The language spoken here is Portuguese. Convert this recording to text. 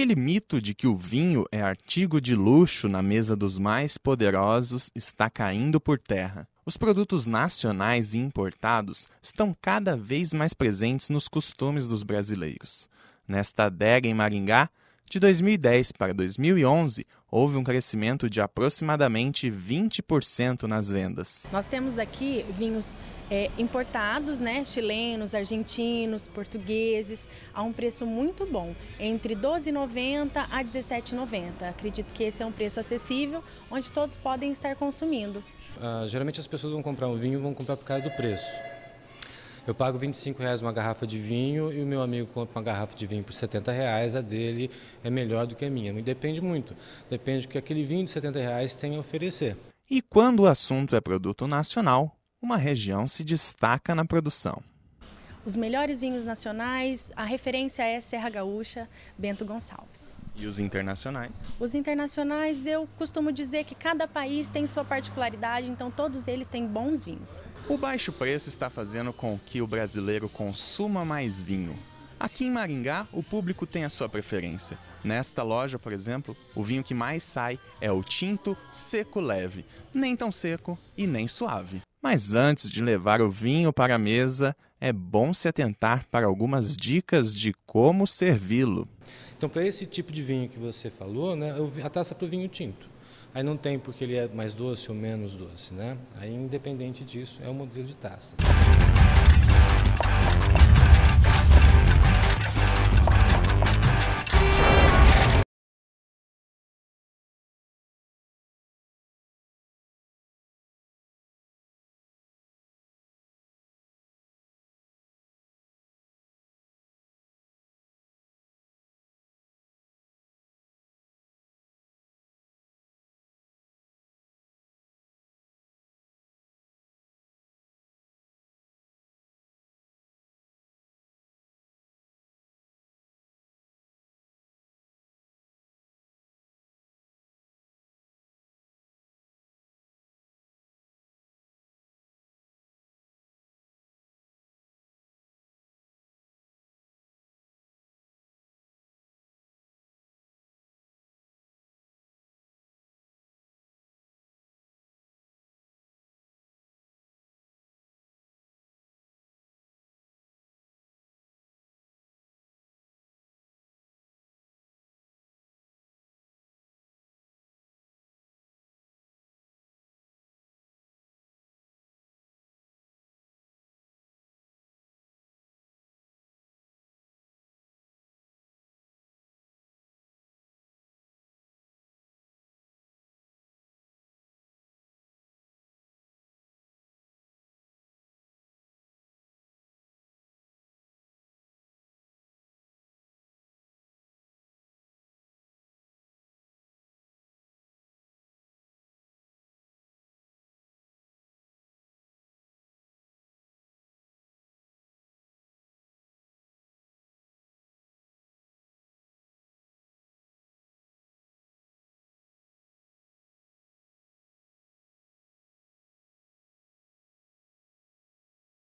Aquele mito de que o vinho é artigo de luxo na mesa dos mais poderosos está caindo por terra. Os produtos nacionais e importados estão cada vez mais presentes nos costumes dos brasileiros. Nesta adega em Maringá, de 2010 para 2011, houve um crescimento de aproximadamente 20% nas vendas. Nós temos aqui vinhos é, importados, né, chilenos, argentinos, portugueses, a um preço muito bom, entre 12,90 a 17,90. Acredito que esse é um preço acessível, onde todos podem estar consumindo. Ah, geralmente as pessoas vão comprar um vinho e vão comprar por causa do preço. Eu pago 25 reais uma garrafa de vinho e o meu amigo compra uma garrafa de vinho por 70 reais, a dele é melhor do que a minha. Depende muito. Depende do que aquele vinho de 70 reais tem a oferecer. E quando o assunto é produto nacional, uma região se destaca na produção os melhores vinhos nacionais, a referência é Serra Gaúcha, Bento Gonçalves. E os internacionais? Os internacionais, eu costumo dizer que cada país tem sua particularidade, então todos eles têm bons vinhos. O baixo preço está fazendo com que o brasileiro consuma mais vinho. Aqui em Maringá, o público tem a sua preferência. Nesta loja, por exemplo, o vinho que mais sai é o tinto seco leve, nem tão seco e nem suave. Mas antes de levar o vinho para a mesa, é bom se atentar para algumas dicas de como servi-lo. Então, para esse tipo de vinho que você falou, né, a taça para o vinho tinto. Aí não tem porque ele é mais doce ou menos doce, né? Aí, independente disso, é o modelo de taça.